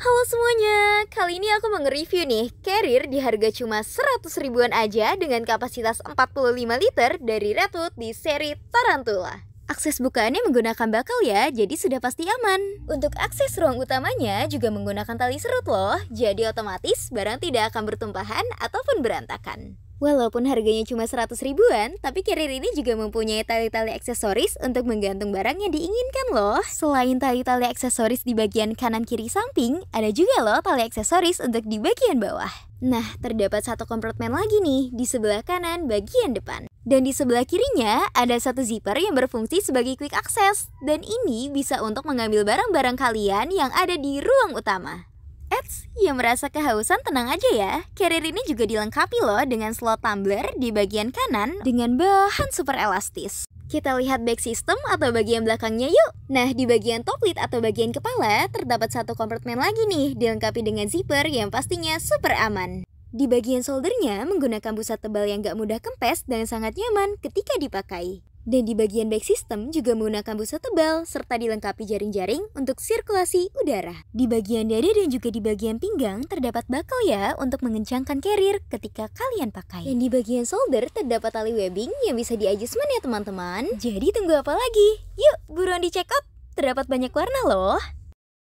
Halo semuanya, kali ini aku mau nge-review nih carrier di harga cuma 100 ribuan aja dengan kapasitas 45 liter dari Redwood di seri Tarantula. Akses bukaannya menggunakan bakal ya, jadi sudah pasti aman. Untuk akses ruang utamanya juga menggunakan tali serut loh, jadi otomatis barang tidak akan bertumpahan ataupun berantakan. Walaupun harganya cuma 100 ribuan, tapi carrier ini juga mempunyai tali-tali aksesoris untuk menggantung barang yang diinginkan loh. Selain tali-tali aksesoris di bagian kanan kiri samping, ada juga loh tali aksesoris untuk di bagian bawah. Nah, terdapat satu kompartemen lagi nih di sebelah kanan bagian depan. Dan di sebelah kirinya ada satu zipper yang berfungsi sebagai quick access. Dan ini bisa untuk mengambil barang-barang kalian yang ada di ruang utama. Eits, yang merasa kehausan tenang aja ya. Carrier ini juga dilengkapi loh dengan slot tumbler di bagian kanan dengan bahan super elastis. Kita lihat back system atau bagian belakangnya yuk. Nah, di bagian top lid atau bagian kepala, terdapat satu kompartemen lagi nih, dilengkapi dengan zipper yang pastinya super aman. Di bagian soldernya, menggunakan busa tebal yang gak mudah kempes dan sangat nyaman ketika dipakai. Dan di bagian back system juga menggunakan busa tebal serta dilengkapi jaring-jaring untuk sirkulasi udara. Di bagian dada dan juga di bagian pinggang terdapat bakal ya untuk mengencangkan carrier ketika kalian pakai. Dan di bagian shoulder terdapat tali webbing yang bisa di-adjustment ya teman-teman. Jadi tunggu apa lagi? Yuk buruan di check out! Terdapat banyak warna loh.